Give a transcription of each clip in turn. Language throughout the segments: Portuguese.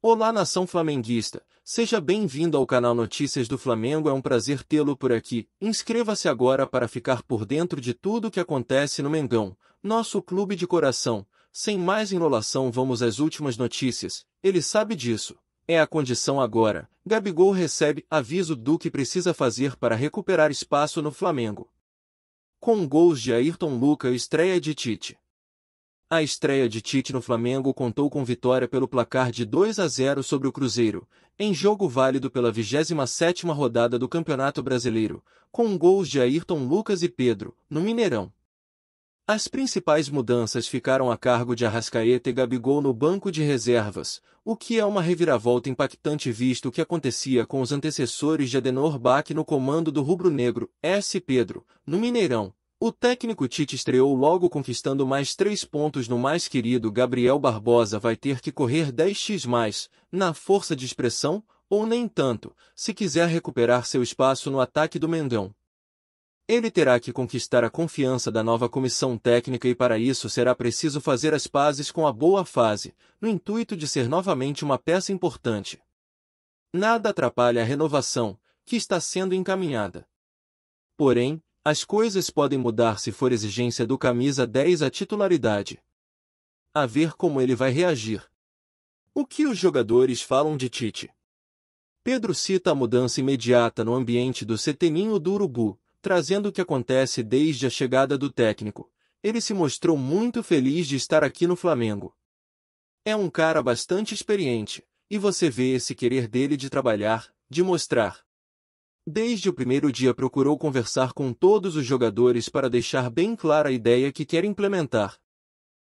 Olá nação flamenguista, seja bem-vindo ao canal Notícias do Flamengo, é um prazer tê-lo por aqui. Inscreva-se agora para ficar por dentro de tudo o que acontece no Mengão, nosso clube de coração. Sem mais enrolação vamos às últimas notícias, ele sabe disso. É a condição agora. Gabigol recebe aviso do que precisa fazer para recuperar espaço no Flamengo. Com gols de Ayrton Lucas, estreia de Tite. A estreia de Tite no Flamengo contou com vitória pelo placar de 2 a 0 sobre o Cruzeiro, em jogo válido pela 27ª rodada do Campeonato Brasileiro, com gols de Ayrton Lucas e Pedro, no Mineirão. As principais mudanças ficaram a cargo de Arrascaeta e Gabigol no banco de reservas, o que é uma reviravolta impactante visto o que acontecia com os antecessores de Adenor Bach no comando do rubro-negro, S. Pedro, no Mineirão, o técnico Tite estreou logo conquistando mais três pontos no mais querido Gabriel Barbosa vai ter que correr 10x mais, na força de expressão, ou nem tanto, se quiser recuperar seu espaço no ataque do Mendão. Ele terá que conquistar a confiança da nova comissão técnica e para isso será preciso fazer as pazes com a boa fase, no intuito de ser novamente uma peça importante. Nada atrapalha a renovação, que está sendo encaminhada. Porém, as coisas podem mudar se for exigência do camisa 10 a titularidade. A ver como ele vai reagir. O que os jogadores falam de Tite? Pedro cita a mudança imediata no ambiente do Seteninho do Urubu, trazendo o que acontece desde a chegada do técnico. Ele se mostrou muito feliz de estar aqui no Flamengo. É um cara bastante experiente, e você vê esse querer dele de trabalhar, de mostrar. Desde o primeiro dia procurou conversar com todos os jogadores para deixar bem clara a ideia que quer implementar.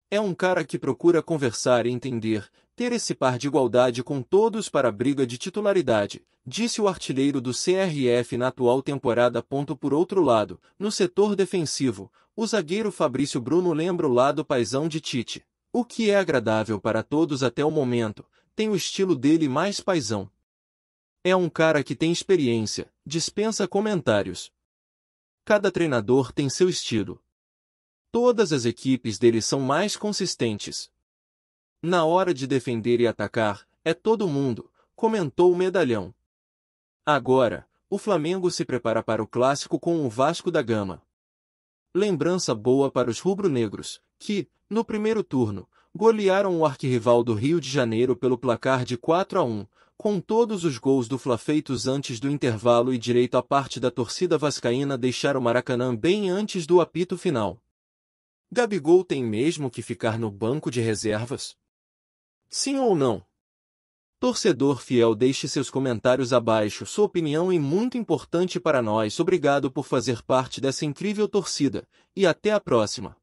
É um cara que procura conversar e entender, ter esse par de igualdade com todos para a briga de titularidade, disse o artilheiro do CRF na atual temporada. Por outro lado, no setor defensivo, o zagueiro Fabrício Bruno lembra o lado paisão de Tite, o que é agradável para todos até o momento, tem o estilo dele mais paisão, é um cara que tem experiência, dispensa comentários. Cada treinador tem seu estilo. Todas as equipes dele são mais consistentes. Na hora de defender e atacar, é todo mundo, comentou o medalhão. Agora, o Flamengo se prepara para o clássico com o Vasco da Gama. Lembrança boa para os rubro-negros, que, no primeiro turno, golearam o arquirrival do Rio de Janeiro pelo placar de 4 a 1, com todos os gols do Fla feitos antes do intervalo e direito à parte da torcida vascaína deixar o Maracanã bem antes do apito final. Gabigol tem mesmo que ficar no banco de reservas? Sim ou não? Torcedor fiel, deixe seus comentários abaixo. Sua opinião é muito importante para nós. Obrigado por fazer parte dessa incrível torcida e até a próxima.